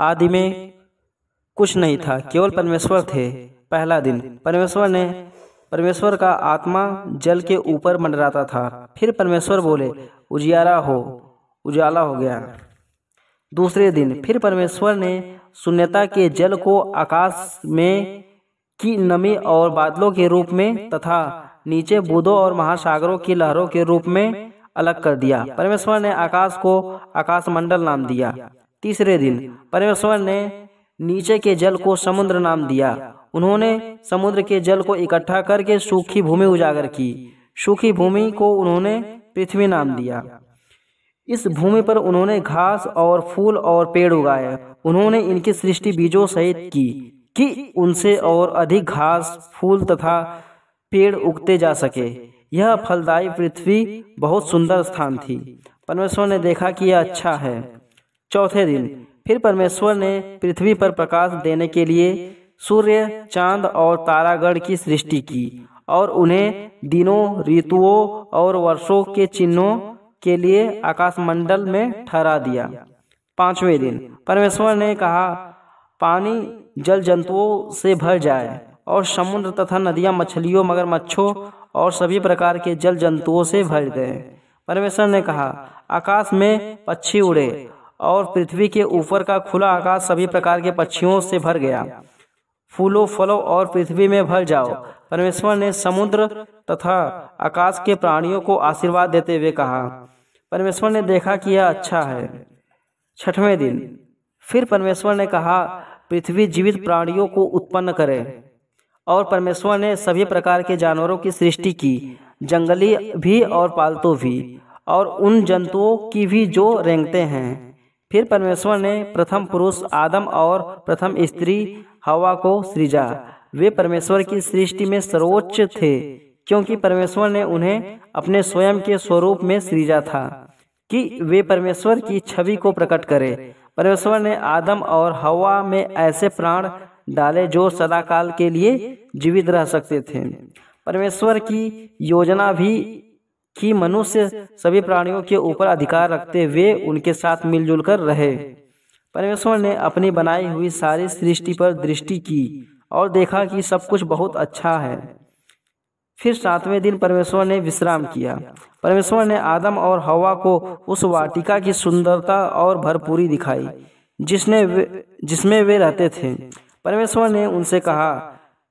आदि में कुछ नहीं था केवल परमेश्वर थे पहला दिन परमेश्वर ने परमेश्वर का आत्मा जल के ऊपर मंडराता था फिर परमेश्वर बोले उजियारा हो उजाला हो गया दूसरे दिन फिर परमेश्वर ने शून्यता के जल को आकाश में की नमी और बादलों के रूप में तथा नीचे बूदों और महासागरों की लहरों के रूप में अलग कर दिया परमेश्वर ने आकाश को आकाशमंडल नाम दिया तीसरे दिन परमेश्वर ने नीचे के जल को समुद्र नाम दिया उन्होंने समुद्र के जल को इकट्ठा करके सूखी भूमि उजागर की सूखी भूमि को उन्होंने पृथ्वी नाम दिया इस भूमि पर उन्होंने घास और फूल और पेड़ उगाए उन्होंने इनकी सृष्टि बीजों सहित की कि उनसे और अधिक घास फूल तथा पेड़ उगते जा सके यह फलदायी पृथ्वी बहुत सुंदर स्थान थी परमेश्वर ने देखा कि यह अच्छा है चौथे दिन फिर परमेश्वर ने पृथ्वी पर प्रकाश देने के लिए सूर्य चांद और तारागढ़ की सृष्टि की और उन्हें दिनों ऋतुओं और वर्षों के चिन्हों के लिए आकाशमंडल में ठहरा दिया पांचवें दिन परमेश्वर ने कहा पानी जल जंतुओं से भर जाए और समुद्र तथा नदियां मछलियों मगरमच्छों और सभी प्रकार के जल जंतुओं से भर गए परमेश्वर ने कहा आकाश में पक्षी उड़े और पृथ्वी के ऊपर का खुला आकाश सभी प्रकार के पक्षियों से भर गया फूलों फलों और पृथ्वी में भर जाओ परमेश्वर ने समुद्र तथा आकाश के प्राणियों को आशीर्वाद देते हुए कहा परमेश्वर ने देखा कि यह अच्छा है छठवें दिन फिर परमेश्वर ने कहा पृथ्वी जीवित प्राणियों को उत्पन्न करे और परमेश्वर ने सभी प्रकार के जानवरों की सृष्टि की जंगली भी और पालतू भी और उन जंतुओं की भी जो रेंगते हैं फिर परमेश्वर ने प्रथम पुरुष आदम और प्रथम स्त्री हवा को सृजा वे परमेश्वर की सृष्टि में सर्वोच्च थे क्योंकि परमेश्वर ने उन्हें अपने स्वयं के स्वरूप में सृजा था कि वे परमेश्वर की छवि को प्रकट करें परमेश्वर ने आदम और हवा में ऐसे प्राण डाले जो सदाकाल के लिए जीवित रह सकते थे परमेश्वर की योजना भी कि मनुष्य सभी प्राणियों के ऊपर अधिकार रखते हुए उनके साथ मिलजुल कर रहे परमेश्वर ने अपनी बनाई हुई सारी सृष्टि पर दृष्टि की और देखा कि सब कुछ बहुत अच्छा है फिर सातवें दिन परमेश्वर ने विश्राम किया परमेश्वर ने आदम और हवा को उस वाटिका की सुंदरता और भरपूरी दिखाई जिसने जिसमें वे रहते थे परमेश्वर ने उनसे कहा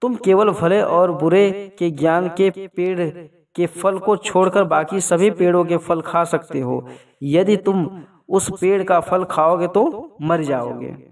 तुम केवल भले और बुरे के ज्ञान के पेड़ के फल को छोड़कर बाकी सभी पेड़ों के फल खा सकते हो यदि तुम उस पेड़ का फल खाओगे तो मर जाओगे